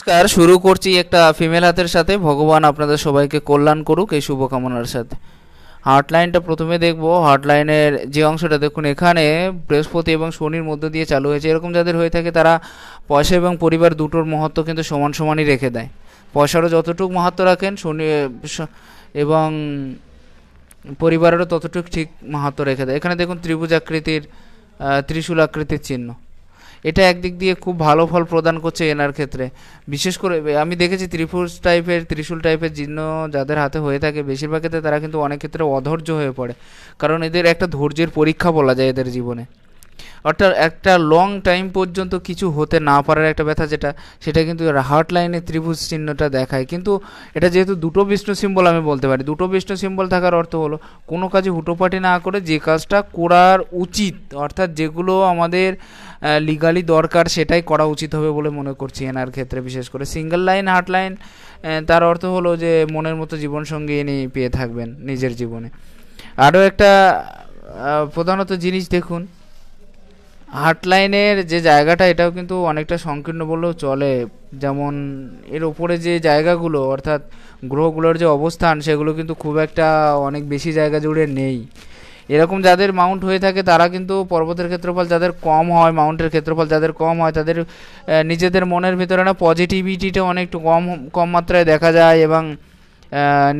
নমস্কার শুরু করছি একটা ফিমেল হাতের সাথে ভগবান আপনাদের সবাইকে কল্যাণ করুক এই শুভকামনার সাথে হার্টলাইনটা প্রথমে দেখব হার্টলাইনের যে অংশটা দেখুন এখানে বৃহস্পতি এবং শনির মধ্য দিয়ে চালু হয়েছে এরকম যাদের হয়ে থাকে তারা পয়সা এবং পরিবার দুটোর মহত্ব কিন্তু সমান সমানই রেখে দেয় পয়সারও যতটুকু মাহাত্ম রাখেন শনি এবং পরিবারেরও ততটুকু ঠিক মাহাত্ম রেখে দেয় এখানে দেখুন ত্রিভুজ আকৃতির ত্রিশূল আকৃতির চিহ্ন এটা একদিক দিয়ে খুব ভালো ফল প্রদান করছে এনার ক্ষেত্রে বিশেষ করে আমি দেখেছি ত্রিপুর টাইপের ত্রিশূল টাইপের জীর্ণ যাদের হাতে হয়ে থাকে বেশিরভাগ ক্ষেত্রে তারা কিন্তু অনেক ক্ষেত্রে অধৈর্য হয়ে পড়ে কারণ এদের একটা ধৈর্যের পরীক্ষা বলা যায় এদের জীবনে অর্থাৎ একটা লং টাইম পর্যন্ত কিছু হতে না পারার একটা ব্যথা যেটা সেটা কিন্তু হার্ট লাইনে ত্রিভুজ চিহ্নটা দেখায় কিন্তু এটা যেহেতু দুটো বিষ্ণু সিম্বল আমি বলতে পারি দুটো বিষ্ণু সিম্বল থাকার অর্থ হলো কোনো কাজে হুটোপাটি না করে যে কাজটা করার উচিত অর্থাৎ যেগুলো আমাদের লিগালি দরকার সেটাই করা উচিত হবে বলে মনে করছি এনার ক্ষেত্রে বিশেষ করে সিঙ্গেল লাইন হার্ট লাইন তার অর্থ হলো যে মনের মতো জীবনসঙ্গী এনে পেয়ে থাকবেন নিজের জীবনে আরও একটা প্রধানত জিনিস দেখুন হার্ট লাইনের যে জায়গাটা এটাও কিন্তু অনেকটা সংকীর্ণ বললেও চলে যেমন এর ওপরে যে জায়গাগুলো অর্থাৎ গ্রহগুলোর যে অবস্থান সেগুলো কিন্তু খুব একটা অনেক বেশি জায়গা জুড়ে নেই এরকম যাদের মাউন্ট হয়ে থাকে তারা কিন্তু পর্বতের ক্ষেত্রফল যাদের কম হয় মাউন্টের ক্ষেত্রফল যাদের কম হয় তাদের নিজেদের মনের ভিতরে না পজিটিভিটিটা অনেকটু কম কম মাত্রায় দেখা যায় এবং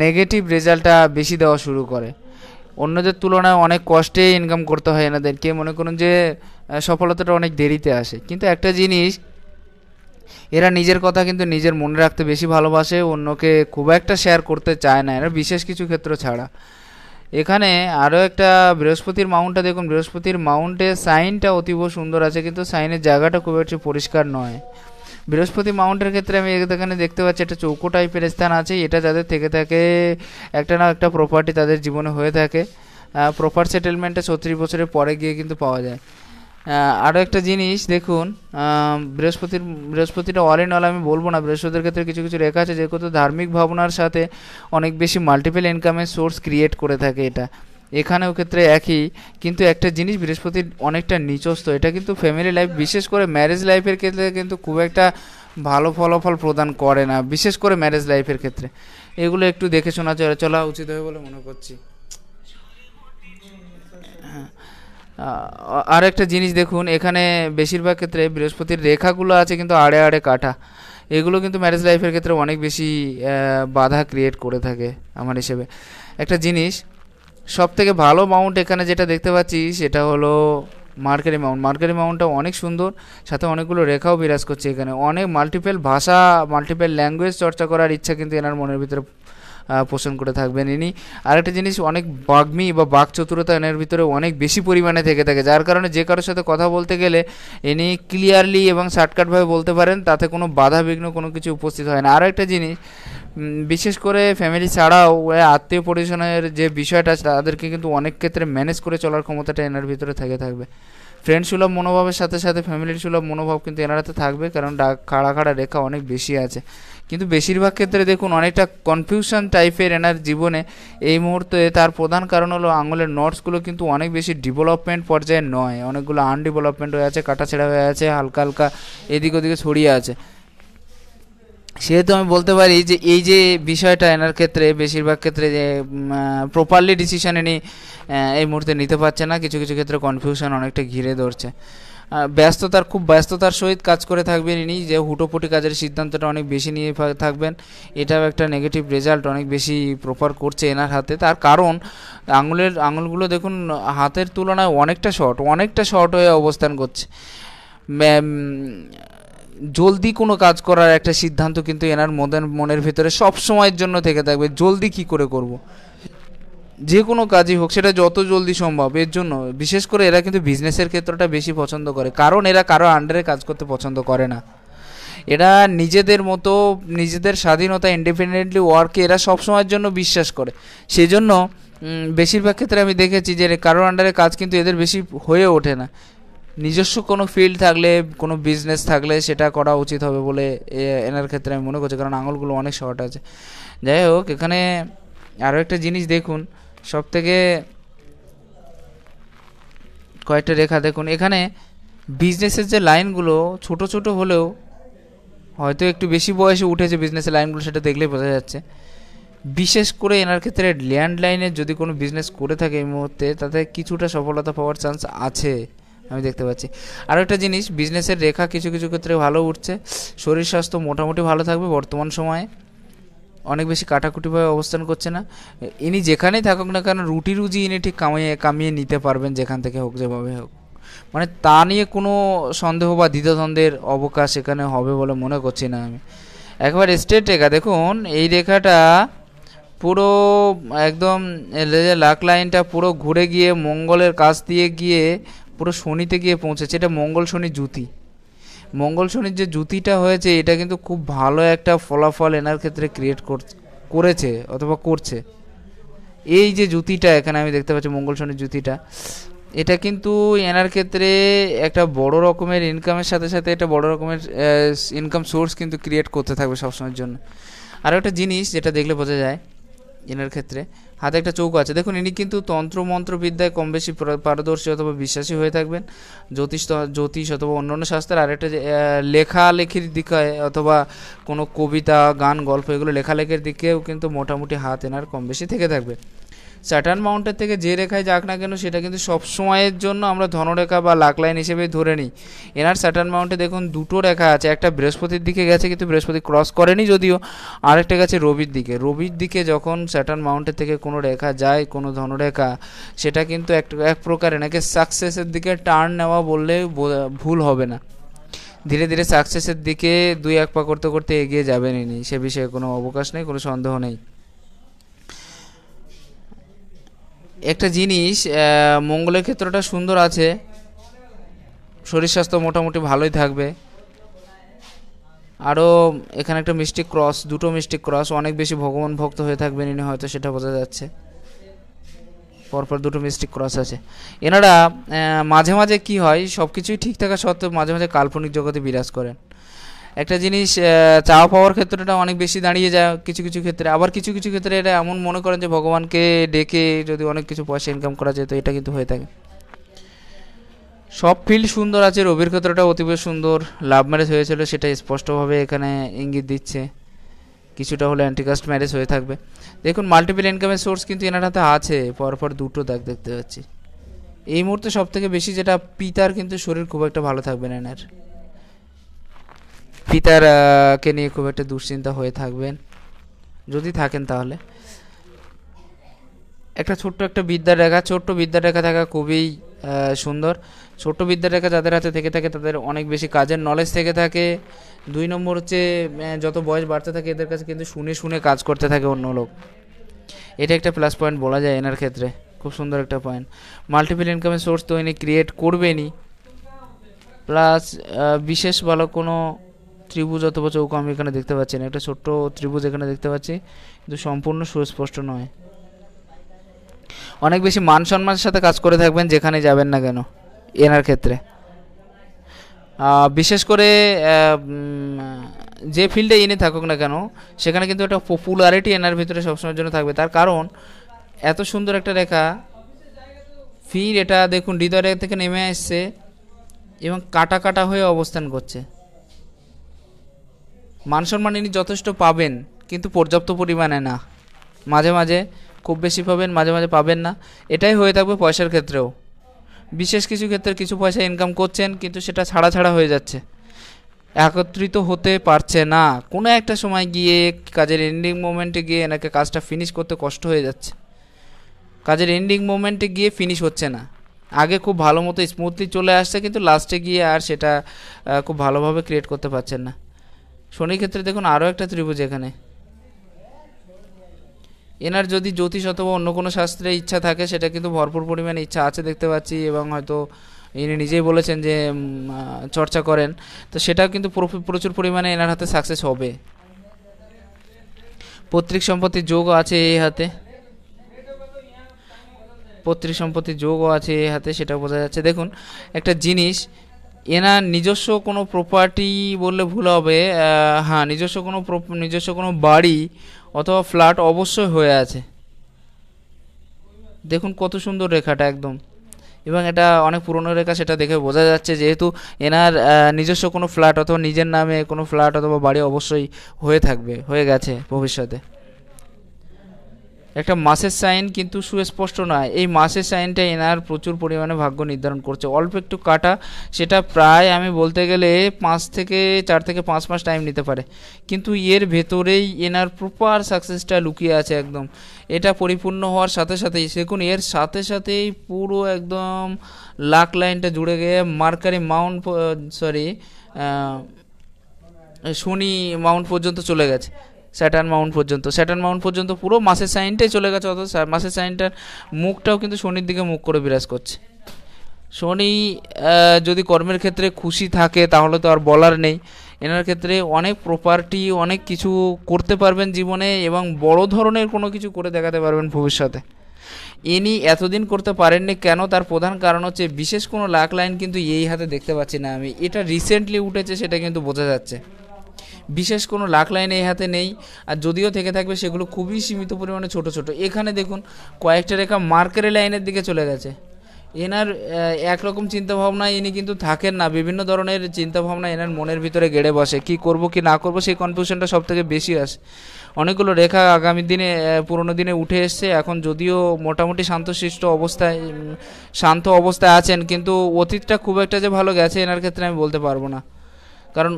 নেগেটিভ রেজাল্টটা বেশি দেওয়া শুরু করে অন্যদের তুলনায় অনেক কষ্টে ইনকাম করতে হয় এনাদেরকে মনে করুন যে সফলতাটা অনেক দেরিতে আসে কিন্তু একটা জিনিস এরা নিজের কথা কিন্তু নিজের মনে রাখতে বেশি ভালোবাসে অন্যকে খুব একটা শেয়ার করতে চায় না এরা বিশেষ কিছু ক্ষেত্র ছাড়া এখানে আরও একটা বৃহস্পতির মাউন্টটা দেখুন বৃহস্পতির মাউন্টে সাইনটা অতীব সুন্দর আছে কিন্তু সাইনের জায়গাটা খুব একটু পরিষ্কার নয় বৃহস্পতি মাউন্টের ক্ষেত্রে আমি এখানে দেখতে পাচ্ছি একটা চৌকো টাইপের স্থান আছে এটা যাদের থেকে থাকে একটা না একটা প্রপার্টি তাদের জীবনে হয়ে থাকে প্রপার সেটেলমেন্টে ছত্রিশ বছরের পরে গিয়ে কিন্তু পাওয়া যায় আরও একটা জিনিস দেখুন বৃহস্পতির বৃহস্পতিটা অল ইন অল আমি বলবো না বৃহস্পতির ক্ষেত্রে কিছু কিছু রেখা আছে যেহেতু ধার্মিক ভাবনার সাথে অনেক বেশি মাল্টিপল ইনকামের সোর্স ক্রিয়েট করে থাকে এটা এখানেও ক্ষেত্রে একই কিন্তু একটা জিনিস বৃহস্পতির অনেকটা নিচস্ত এটা কিন্তু ফ্যামিলি লাইফ বিশেষ করে ম্যারেজ লাইফের ক্ষেত্রে কিন্তু খুব একটা ভালো ফলাফল প্রদান করে না বিশেষ করে ম্যারেজ লাইফের ক্ষেত্রে এগুলো একটু দেখে শোনা চলা উচিত হবে বলে মনে করছি আর একটা জিনিস দেখুন এখানে বেশিরভাগ ক্ষেত্রে বৃহস্পতির রেখাগুলো আছে কিন্তু আড়ে আড়ে কাটা এগুলো কিন্তু ম্যারেজ লাইফের ক্ষেত্রে অনেক বেশি বাধা ক্রিয়েট করে থাকে আমার হিসেবে একটা জিনিস সব থেকে ভালো মাউন্ট এখানে যেটা দেখতে পাচ্ছি সেটা হলো মার্কারি মাউন্ট মার্কেট মাউন্টটা অনেক সুন্দর সাথে অনেকগুলো রেখাও বিরাজ করছে এখানে অনেক মাল্টিপল ভাষা মাল্টিপেল ল্যাঙ্গুয়েজ চর্চা করার ইচ্ছা কিন্তু এনার মনের ভিতরে পোষণ করে থাকবেন ইনি আরেকটা জিনিস অনেক বাগ্মি বা বাঘ চতুরতা এনার ভিতরে অনেক বেশি পরিমাণে থেকে থাকে যার কারণে যে কারোর সাথে কথা বলতে গেলে ইনি ক্লিয়ারলি এবং শর্টকাটভাবে বলতে পারেন তাতে কোনো বাধা বিঘ্ন কোনো কিছু উপস্থিত হয় না আরও একটা জিনিস বিশেষ করে ফ্যামিলি ছাড়াও আত্মীয় পরিজনের যে বিষয়টা তাদেরকে কিন্তু অনেক ক্ষেত্রে ম্যানেজ করে চলার ক্ষমতাটা এনার ভিতরে থেকে থাকবে ফ্রেন্ড সুলভ মনোভাবের সাথে সাথে ফ্যামিলির সুলভ মনোভাব কিন্তু এনারাতে থাকবে কারণ খাড়া খাড়া রেখা অনেক বেশি আছে কিন্তু বেশিরভাগ ক্ষেত্রে দেখুন অনেকটা কনফিউশন টাইপের এনার জীবনে এই মুহূর্তে তার প্রধান কারণ হলো আঙুলের নটসগুলো কিন্তু অনেক বেশি ডেভেলপমেন্ট পর্যায়ে নয় অনেকগুলো আনডেভেলপমেন্ট হয়ে আছে কাটাছেড়া হয়ে আছে হালকা হালকা এদিক ওদিকে ছড়িয়ে আছে সেহেতু আমি বলতে পারি যে এই যে বিষয়টা এনার ক্ষেত্রে বেশিরভাগ ক্ষেত্রে যে প্রপারলি ডিসিশন এনি এই মুহূর্তে নিতে পারছে না কিছু কিছু ক্ষেত্রে কনফিউশন অনেকটা ঘিরে ধরছে ব্যস্ততার খুব ব্যস্ততার সহিত কাজ করে থাকবেন ইনি যে হুটোপুটি কাজের সিদ্ধান্তটা অনেক বেশি নিয়ে থাকবেন এটাও একটা নেগেটিভ রেজাল্ট অনেক বেশি প্রপার করছে এনার হাতে তার কারণ আঙুলের আঙুলগুলো দেখুন হাতের তুলনায় অনেকটা শর্ট অনেকটা শর্ট হয়ে অবস্থান করছে জলদি কোনো কাজ করার একটা সিদ্ধান্ত কিন্তু এনার মনের মনের ভেতরে সময়ের জন্য থেকে থাকবে জলদি কি করে করব। যে কোনো কাজই হোক সেটা যত জলদি সম্ভব এর জন্য বিশেষ করে এরা কিন্তু বিজনেসের ক্ষেত্রটা বেশি পছন্দ করে কারণ এরা কারো আন্ডারে কাজ করতে পছন্দ করে না এরা নিজেদের মতো নিজেদের স্বাধীনতা ইন্ডিপেন্ডেন্টলি ওয়ার্কে এরা সবসময়ের জন্য বিশ্বাস করে সেজন্য বেশিরভাগ ক্ষেত্রে আমি দেখেছি যে কারোর আন্ডারে কাজ কিন্তু এদের বেশি হয়ে ওঠে না নিজস্ব কোনো ফিল্ড থাকলে কোনো বিজনেস থাকলে সেটা করা উচিত হবে বলে এনার ক্ষেত্রে আমি মনে করছি কারণ আঙুলগুলো অনেক শর্ট আছে যাই হোক এখানে আরও একটা জিনিস দেখুন সব থেকে কয়েকটা রেখা দেখুন এখানে বিজনেসের যে লাইনগুলো ছোট ছোট হলেও হয়তো একটু বেশি বয়সে উঠেছে বিজনেসের লাইনগুলো সেটা দেখলেই বোঝা যাচ্ছে বিশেষ করে এনার ক্ষেত্রে ল্যান্ডলাইনে যদি কোনো বিজনেস করে থাকে এই মুহূর্তে তাতে কিছুটা সফলতা পাওয়ার চান্স আছে আমি দেখতে পাচ্ছি আরও একটা জিনিস বিজনেসের রেখা কিছু কিছু ক্ষেত্রে ভালো উঠছে শরীর স্বাস্থ্য মোটামুটি ভালো থাকবে বর্তমান সময়ে অনেক বেশি কাটাকুটিভাবে অবস্থান করছে না ইনি যেখানেই থাকুক না কেন রুটি রুজি ইনি ঠিক কামিয়ে কামিয়ে নিতে পারবেন যেখান থেকে হোক যেভাবে হোক মানে তা নিয়ে কোনো সন্দেহ বা দ্বিতদ্বন্দ্বের অবকাশ এখানে হবে বলে মনে করছি না আমি একবার স্ট্রেট রেখা দেখুন এই রেখাটা পুরো একদম লাক লাইনটা পুরো ঘুরে গিয়ে মঙ্গলের কাছ দিয়ে গিয়ে পুরো শনিতে গিয়ে পৌঁছেছে এটা মঙ্গল শনি জুতি মঙ্গল শনির যে জুতিটা হয়েছে এটা কিন্তু খুব ভালো একটা ফলাফল এনার ক্ষেত্রে ক্রিয়েট করেছে অথবা করছে এই যে জুতিটা এখানে আমি দেখতে পাচ্ছি মঙ্গল শনির জুতিটা এটা কিন্তু এনার ক্ষেত্রে একটা বড় রকমের ইনকামের সাথে সাথে একটা বড় রকমের ইনকাম সোর্স কিন্তু ক্রিয়েট করতে থাকবে সবসময়ের জন্য আর একটা জিনিস যেটা দেখলে বোঝা যায় এনার ক্ষেত্রে হাতে একটা চৌকো আছে দেখুন ইনি কিন্তু তন্ত্রমন্ত্রবিদ্যায় কম বেশি পারদর্শী অথবা বিশ্বাসী হয়ে থাকবেন জ্যোতিষ জ্যোতিষ অথবা অন্যান্য শাস্ত্রের আরেকটা লেখালেখির দিকে অথবা কোনো কবিতা গান গল্প এগুলো লেখালেখির দিকেও কিন্তু মোটামুটি হাত এনার কম বেশি থেকে থাকবে স্যাটার্ন মাউন্টের থেকে যে রেখায় যাক না কেন সেটা কিন্তু সবসময়ের জন্য আমরা ধনরেখা বা লাক লাইন হিসেবে ধরে নিই এনার স্যাটার্ন মাউন্টে দেখুন দুটো রেখা আছে একটা বৃহস্পতির দিকে গেছে কিন্তু বৃহস্পতি ক্রস করেনি যদিও আরেকটা গেছে রবির দিকে রবির দিকে যখন স্যাটার্ন মাউন্টের থেকে কোনো রেখা যায় কোনো ধনরেখা সেটা কিন্তু এক এক প্রকারে এনাকে সাকসেসের দিকে টার্ন নেওয়া বললে ভুল হবে না ধীরে ধীরে সাকসেসের দিকে দুই এক পা করতে করতে এগিয়ে যাবেন ইনি সে বিষয়ে কোনো অবকাশ নেই কোনো সন্দেহ নেই একটা জিনিস মঙ্গলের ক্ষেত্রটা সুন্দর আছে শরীর স্বাস্থ্য মোটামুটি ভালোই থাকবে আরও এখানে একটা মিষ্টি ক্রস দুটো মিষ্টি ক্রস অনেক বেশি ভগবান ভক্ত হয়ে থাকবেন ইনি হয়তো সেটা বোঝা যাচ্ছে পরপর দুটো মিষ্টি ক্রস আছে এনারা মাঝে মাঝে কি হয় সব কিছুই ঠিক থাকা সত্ত্বেও মাঝে মাঝে কাল্পনিক জগতে বিরাজ করেন একটা জিনিস চাওয়া পাওয়ার ক্ষেত্রটা অনেক বেশি দাঁড়িয়ে যায় কিছু কিছু ক্ষেত্রে আবার কিছু কিছু ক্ষেত্রে এটা এমন মনে করেন যে ভগবানকে ডেকে যদি অনেক কিছু পয়সা ইনকাম করা যায় তো এটা কিন্তু হয়ে থাকে সব ফিল্ড সুন্দর আছে রবির ক্ষেত্রটা অতীব সুন্দর লাভ ম্যারেজ হয়েছিল সেটা স্পষ্টভাবে এখানে ইঙ্গিত দিচ্ছে কিছুটা হলে অ্যান্টিকাস্ট ম্যারেজ হয়ে থাকবে দেখুন মাল্টিপল ইনকামের সোর্স কিন্তু এনার হাতে আছে পরপর দুটো দাগ দেখতে পাচ্ছি এই মুহূর্তে থেকে বেশি যেটা পিতার কিন্তু শরীর খুব একটা ভালো থাকবে না এনার পিতার কে নিয়ে খুব একটা দুশ্চিন্তা হয়ে থাকবেন যদি থাকেন তাহলে একটা ছোট্ট একটা বিদ্যার রেখা ছোট্ট বিদ্যার রেখা থাকা খুবই সুন্দর ছোট্ট বিদ্যার রেখা যাদের হাতে থেকে থাকে তাদের অনেক বেশি কাজের নলেজ থেকে থাকে দুই নম্বর হচ্ছে যত বয়স বাড়তে থাকে এদের কাছে কিন্তু শুনে শুনে কাজ করতে থাকে অন্য লোক এটা একটা প্লাস পয়েন্ট বলা যায় এনার ক্ষেত্রে খুব সুন্দর একটা পয়েন্ট মাল্টিপল ইনকামের সোর্স তো ইনি ক্রিয়েট করবেনই প্লাস বিশেষ ভালো কোনো ত্রিভুজ অথবা চৌকো আমি এখানে দেখতে পাচ্ছি না একটা ছোট্ট ত্রিভুজ এখানে দেখতে পাচ্ছি কিন্তু সম্পূর্ণ সুস্পষ্ট নয় অনেক বেশি মান সম্মানের সাথে কাজ করে থাকবেন যেখানে যাবেন না কেন এনার ক্ষেত্রে বিশেষ করে যে ফিল্ডে এনে থাকুক না কেন সেখানে কিন্তু একটা পপুলারিটি এনার ভিতরে সবসময়ের জন্য থাকবে তার কারণ এত সুন্দর একটা রেখা ফির এটা দেখুন হৃদয় থেকে নেমে আসছে এবং কাটা কাটা হয়ে অবস্থান করছে মানসম্মান ইনি যথেষ্ট পাবেন কিন্তু পর্যাপ্ত পরিমাণে না মাঝে মাঝে খুব বেশি পাবেন মাঝে মাঝে পাবেন না এটাই হয়ে থাকবে পয়সার ক্ষেত্রেও বিশেষ কিছু ক্ষেত্রে কিছু পয়সা ইনকাম করছেন কিন্তু সেটা ছাড়া ছাড়া হয়ে যাচ্ছে একত্রিত হতে পারছে না কোনো একটা সময় গিয়ে কাজের এন্ডিং মোমেন্টে গিয়ে এনাকে কাজটা ফিনিশ করতে কষ্ট হয়ে যাচ্ছে কাজের এন্ডিং মোমেন্টে গিয়ে ফিনিশ হচ্ছে না আগে খুব ভালো মতো স্মুথলি চলে আসছে কিন্তু লাস্টে গিয়ে আর সেটা খুব ভালোভাবে ক্রিয়েট করতে পারছেন না শনির ক্ষেত্রে দেখুন আরও একটা ত্রিভুজ এখানে এনার যদি জ্যোতিষ অথবা অন্য কোনো শাস্ত্রে ইচ্ছা থাকে সেটা কিন্তু ভরপুর পরিমাণে ইচ্ছা আছে দেখতে পাচ্ছি এবং হয়তো ইনি নিজেই বলেছেন যে চর্চা করেন তো সেটাও কিন্তু প্রচুর পরিমাণে এনার হাতে সাকসেস হবে পৈতৃক সম্পত্তির যোগও আছে এই হাতে পৈতৃক সম্পত্তির যোগও আছে এই হাতে সেটা বোঝা যাচ্ছে দেখুন একটা জিনিস এনার নিজস্ব কোনো প্রপার্টি বললে ভুল হবে হ্যাঁ নিজস্ব কোনো নিজস্ব কোনো বাড়ি অথবা ফ্ল্যাট অবশ্যই হয়ে আছে দেখুন কত সুন্দর রেখাটা একদম এবং এটা অনেক পুরনো রেখা সেটা দেখে বোঝা যাচ্ছে যেহেতু এনার নিজস্ব কোনো ফ্ল্যাট অথবা নিজের নামে কোনো ফ্ল্যাট অথবা বাড়ি অবশ্যই হয়ে থাকবে হয়ে গেছে ভবিষ্যতে একটা মাসের সাইন কিন্তু সুস্পষ্ট নয় এই মাসের সাইনটা এনার প্রচুর পরিমাণে ভাগ্য নির্ধারণ করছে অল্প একটু কাটা সেটা প্রায় আমি বলতে গেলে পাঁচ থেকে চার থেকে পাঁচ মাস টাইম নিতে পারে কিন্তু এর ভেতরেই এনার প্রপার সাকসেসটা লুকিয়ে আছে একদম এটা পরিপূর্ণ হওয়ার সাথে সাথেই দেখুন এর সাথে সাথেই পুরো একদম লাখ লাইনটা জুড়ে গিয়ে Mercury mount sorry Shani mount পর্যন্ত চলে গেছে স্যাটার্ন মাউন্ট পর্যন্ত স্যাটার্ন মাউন্ট পর্যন্ত পুরো মাসের সাইনটাই চলে গেছে অথচ মাসের সাইনটার মুখটাও কিন্তু শনির দিকে মুখ করে বিরাজ করছে শনি যদি কর্মের ক্ষেত্রে খুশি থাকে তাহলে তো আর বলার নেই এনার ক্ষেত্রে অনেক প্রপার্টি অনেক কিছু করতে পারবেন জীবনে এবং বড় ধরনের কোনো কিছু করে দেখাতে পারবেন ভবিষ্যতে ইনি এতদিন করতে পারেননি কেন তার প্রধান কারণ হচ্ছে বিশেষ কোনো লাখ লাইন কিন্তু এই হাতে দেখতে পাচ্ছি না আমি এটা রিসেন্টলি উঠেছে সেটা কিন্তু বোঝা যাচ্ছে বিশেষ কোনো লাখ লাইন এই হাতে নেই আর যদিও থেকে থাকবে সেগুলো খুবই সীমিত পরিমাণে ছোট ছোট এখানে দেখুন কয়েকটা রেখা মার্কের লাইনের দিকে চলে গেছে এনার একরকম চিন্তাভাবনা ইনি কিন্তু থাকেন না বিভিন্ন ধরনের চিন্তাভাবনা এনার মনের ভিতরে গেড়ে বসে কি করব কি না করব সেই কনফিউশনটা সব থেকে বেশি আসে অনেকগুলো রেখা আগামী দিনে পুরনো দিনে উঠে এসছে এখন যদিও মোটামুটি শান্তশিষ্ট অবস্থায় শান্ত অবস্থায় আছেন কিন্তু অতীতটা খুব একটা যে ভালো গেছে এনার ক্ষেত্রে আমি বলতে পারবো না কারণ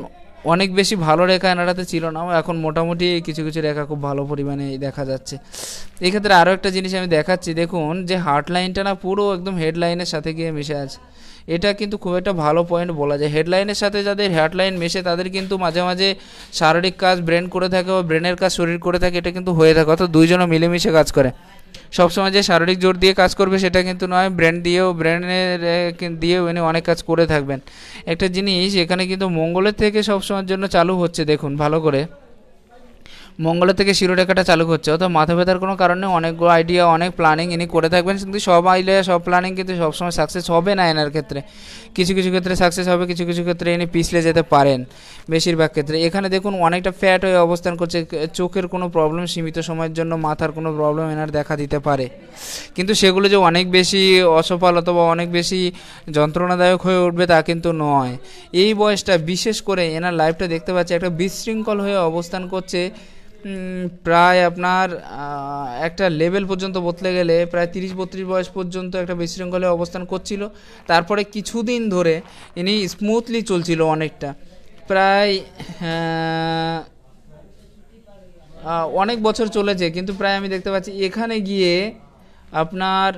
অনেক বেশি ভালো রেখা এনারাতে ছিল না এখন মোটামুটি কিছু কিছু রেখা খুব ভালো পরিমাণে দেখা যাচ্ছে এক্ষেত্রে আরও একটা জিনিস আমি দেখাচ্ছি দেখুন যে লাইনটা না পুরো একদম হেডলাইনের সাথে গিয়ে মিশে আছে এটা কিন্তু খুব একটা ভালো পয়েন্ট বলা যায় হেডলাইনের সাথে যাদের হেডলাইন মেশে তাদের কিন্তু মাঝে মাঝে শারীরিক কাজ ব্রেন করে থাকে বা ব্রেনের কাজ শরীর করে থাকে এটা কিন্তু হয়ে থাকে অর্থাৎ দুইজনও মিলেমিশে কাজ করে সবসময় যে শারীরিক জোর দিয়ে কাজ করবে সেটা কিন্তু নয় ব্রেন দিয়েও ব্রেনের দিয়েও এনে অনেক কাজ করে থাকবেন একটা জিনিস এখানে কিন্তু মঙ্গলের থেকে সবসময়ের জন্য চালু হচ্ছে দেখুন ভালো করে মঙ্গল থেকে শিরোরেখাটা চালু হচ্ছে অর্থাৎ মাথা ব্যথার কোনো কারণে অনেকগুলো আইডিয়া অনেক প্ল্যানিং ইনি করে থাকবেন কিন্তু সব আইডিয়া সব প্ল্যানিং কিন্তু সবসময় সাকসেস হবে না এনার ক্ষেত্রে কিছু কিছু ক্ষেত্রে সাকসেস হবে কিছু কিছু ক্ষেত্রে ইনি পিছলে যেতে পারেন বেশিরভাগ ক্ষেত্রে এখানে দেখুন অনেকটা ফ্যাট হয়ে অবস্থান করছে চোখের কোনো প্রবলেম সীমিত সময়ের জন্য মাথার কোনো প্রবলেম এনার দেখা দিতে পারে কিন্তু সেগুলো যে অনেক বেশি অসফল অথবা অনেক বেশি যন্ত্রণাদায়ক হয়ে উঠবে তা কিন্তু নয় এই বয়সটা বিশেষ করে এনার লাইফটা দেখতে পাচ্ছি একটা বিশৃঙ্খল হয়ে অবস্থান করছে প্রায় আপনার একটা লেভেল পর্যন্ত বদলে গেলে প্রায় তিরিশ বত্রিশ বয়স পর্যন্ত একটা বিশৃঙ্খলে অবস্থান করছিল তারপরে কিছুদিন ধরে ইনি স্মুথলি চলছিল অনেকটা প্রায় অনেক বছর চলেছে কিন্তু প্রায় আমি দেখতে পাচ্ছি এখানে গিয়ে আপনার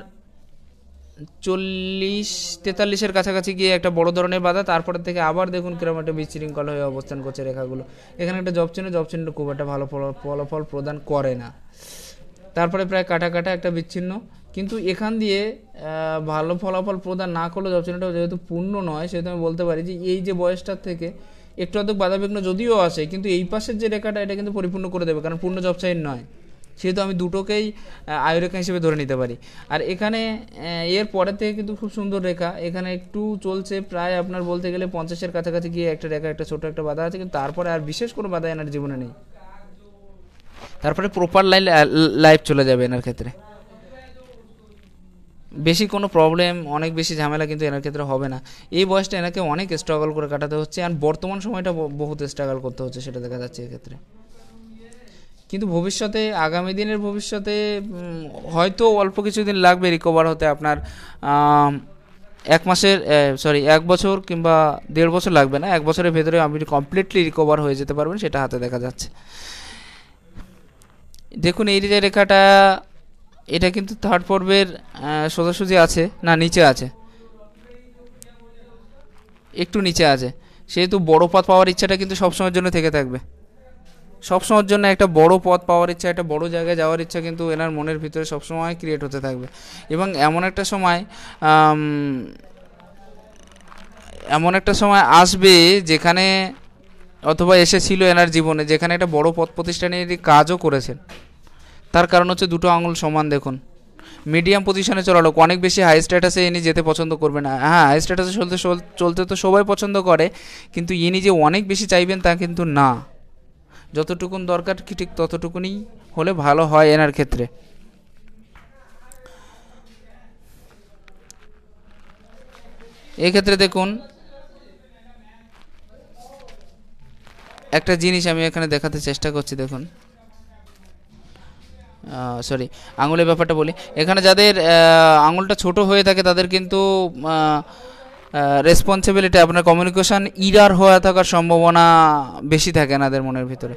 চল্লিশ তেতাল্লিশের কাছাকাছি গিয়ে একটা বড় ধরনের বাধা তারপরে থেকে আবার দেখুন কিরম একটা বিশৃঙ্খল হয়ে অবস্থান করছে রেখাগুলো এখানে একটা জব চিহ্ন জব চিহ্ন খুব একটা ভালো ফলাফল প্রদান করে না তারপরে প্রায় কাটা কাটা একটা বিচ্ছিন্ন কিন্তু এখান দিয়ে ভালো ফলাফল প্রদান না করলে জব চিহ্নটা যেহেতু পূর্ণ নয় সেহেতু আমি বলতে পারি যে এই যে বয়সটার থেকে একটু বাধা বাধাবিঘ্ন যদিও আসে কিন্তু এই পাশের যে রেখাটা এটা কিন্তু পরিপূর্ণ করে দেবে কারণ পূর্ণ জব সাইন নয় সেহেতু আমি দুটোকেই আয়ুরেখা হিসেবে ধরে নিতে পারি আর এখানে এর পরের থেকে কিন্তু খুব সুন্দর রেখা এখানে একটু চলছে প্রায় আপনার বলতে গেলে পঞ্চাশের কাছাকাছি গিয়ে একটা রেখা একটা ছোটো একটা বাধা আছে কিন্তু তারপরে আর বিশেষ কোনো বাধা এনার জীবনে নেই তারপরে প্রপার লাইন লাইফ চলে যাবে এনার ক্ষেত্রে বেশি কোনো প্রবলেম অনেক বেশি ঝামেলা কিন্তু এনার ক্ষেত্রে হবে না এই বয়সটা এনাকে অনেক স্ট্রাগল করে কাটাতে হচ্ছে আর বর্তমান সময়টা বহুত স্ট্রাগল করতে হচ্ছে সেটা দেখা যাচ্ছে এক্ষেত্রে কিন্তু ভবিষ্যতে আগামী দিনের ভবিষ্যতে হয়তো অল্প কিছুদিন লাগবে রিকভার হতে আপনার এক মাসের সরি এক বছর কিংবা দেড় বছর লাগবে না এক বছরের ভেতরে আপনি কমপ্লিটলি রিকভার হয়ে যেতে পারবেন সেটা হাতে দেখা যাচ্ছে দেখুন এই যে রেখাটা এটা কিন্তু থার্ড পর্বের সোজাসুজি আছে না নিচে আছে একটু নিচে আছে সেহেতু বড় পথ পাওয়ার ইচ্ছাটা কিন্তু সবসময়ের জন্য থেকে থাকবে সবসময়ের জন্য একটা বড় পথ পাওয়ার ইচ্ছা একটা বড় জায়গায় যাওয়ার ইচ্ছা কিন্তু এনার মনের ভিতরে সবসময় ক্রিয়েট হতে থাকবে এবং এমন একটা সময় এমন একটা সময় আসবে যেখানে অথবা এসেছিল এনার জীবনে যেখানে একটা বড় পথ প্রতিষ্ঠানের কাজও করেছেন তার কারণ হচ্ছে দুটো আঙুল সমান দেখুন মিডিয়াম পজিশনে চলা লোক অনেক বেশি হাই স্ট্যাটাসে ইনি যেতে পছন্দ করবে না হ্যাঁ হাই স্ট্যাটাসে চলতে চলতে তো সবাই পছন্দ করে কিন্তু ইনি যে অনেক বেশি চাইবেন তা কিন্তু না যতটুকুন দরকার কি ঠিক ততটুকুনি হলে ভালো হয় এনার ক্ষেত্রে এক্ষেত্রে দেখুন একটা জিনিস আমি এখানে দেখাতে চেষ্টা করছি দেখুন সরি আঙুলের ব্যাপারটা বলি এখানে যাদের আঙুলটা ছোট হয়ে থাকে তাদের কিন্তু রেসপন্সিবিলিটি আপনার কমিউনিকেশান ইরার হয়ে থাকার সম্ভাবনা বেশি থাকে এনাদের মনের ভিতরে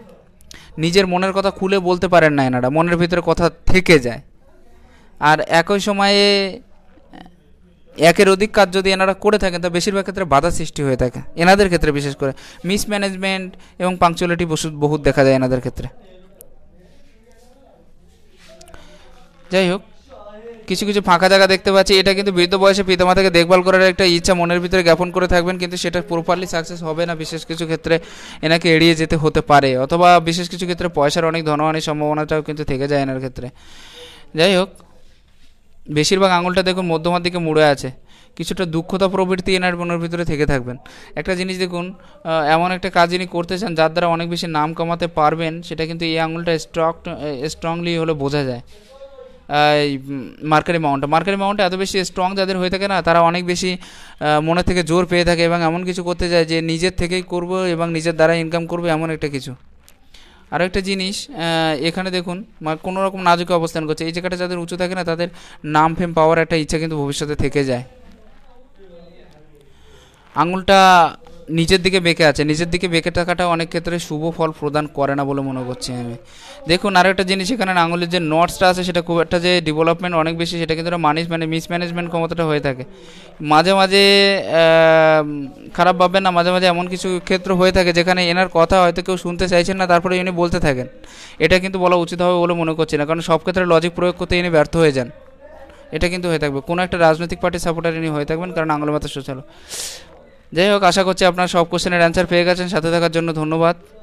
নিজের মনের কথা খুলে বলতে পারেন না এনারা মনের ভিতরে কথা থেকে যায় আর একই সময়ে একের অধিক কাজ যদি এনারা করে থাকেন তা বেশিরভাগ ক্ষেত্রে বাধা সৃষ্টি হয়ে থাকে এনাদের ক্ষেত্রে বিশেষ করে মিসম্যানেজমেন্ট এবং পাংচুয়ালিটি বহুত দেখা যায় এনাদের ক্ষেত্রে যাই হোক কিছু কিছু ফাঁকা জায়গা দেখতে পাচ্ছি এটা কিন্তু বৃদ্ধ বয়সে পিতামাতাকে দেখভাল করার একটা ইচ্ছা মনের ভিতরে জ্ঞাপন করে থাকবেন কিন্তু সেটা প্রপারলি সাকসেস হবে না বিশেষ কিছু ক্ষেত্রে এনাকে এড়িয়ে যেতে হতে পারে অথবা বিশেষ কিছু ক্ষেত্রে পয়সার অনেক ধনহানির সম্ভাবনাটাও কিন্তু থেকে যায় এনার ক্ষেত্রে যাই হোক বেশিরভাগ আঙুলটা দেখুন মধ্যমার দিকে মুড়ে আছে কিছুটা দুঃখতা প্রবৃত্তি এনার মনের ভিতরে থেকে থাকবেন একটা জিনিস দেখুন এমন একটা কাজ যিনি করতে চান যার দ্বারা অনেক বেশি নাম কমাতে পারবেন সেটা কিন্তু এই আঙুলটা স্ট্রং স্ট্রংলি হলে বোঝা যায় মার্কারি মাউন্ট মার্কারি মাউন্ট এত বেশি স্ট্রং যাদের হয়ে থাকে না তারা অনেক বেশি মনে থেকে জোর পেয়ে থাকে এবং এমন কিছু করতে যায় যে নিজের থেকেই করব এবং নিজের দ্বারা ইনকাম করব এমন একটা কিছু আর একটা জিনিস এখানে দেখুন কোনো রকম নাজুকে অবস্থান করছে এই জায়গাটা যাদের উঁচু থাকে না তাদের নাম ফেম পাওয়ার একটা ইচ্ছা কিন্তু ভবিষ্যতে থেকে যায় আঙুলটা নিচের দিকে বেঁকে আছে নিজের দিকে বেঁকে থাকাটা অনেক ক্ষেত্রে শুভ ফল প্রদান করে না বলে মনে করছি আমি দেখুন আরেকটা জিনিস এখানে আঙুলের যে নটসটা আছে সেটা খুব একটা যে ডেভেলপমেন্ট অনেক বেশি সেটা কিন্তু মানিস মানে মিসম্যানেজমেন্ট ক্ষমতাটা হয়ে থাকে মাঝে মাঝে খারাপ ভাববেন না মাঝে মাঝে এমন কিছু ক্ষেত্র হয়ে থাকে যেখানে এনার কথা হয়তো কেউ শুনতে চাইছেন না তারপরে ইনি বলতে থাকেন এটা কিন্তু বলা উচিত হবে বলে মনে করছি না কারণ সব ক্ষেত্রে লজিক প্রয়োগ করতে ইনি ব্যর্থ হয়ে যান এটা কিন্তু হয়ে থাকবে কোনো একটা রাজনৈতিক পার্টির সাপোর্টার ইনি হয়ে থাকবেন কারণ আঙুলের মাথা শোচালো যাই হোক আশা করছি আপনারা সব কোশ্চেনের অ্যান্সার পেয়ে গেছেন সাথে থাকার জন্য ধন্যবাদ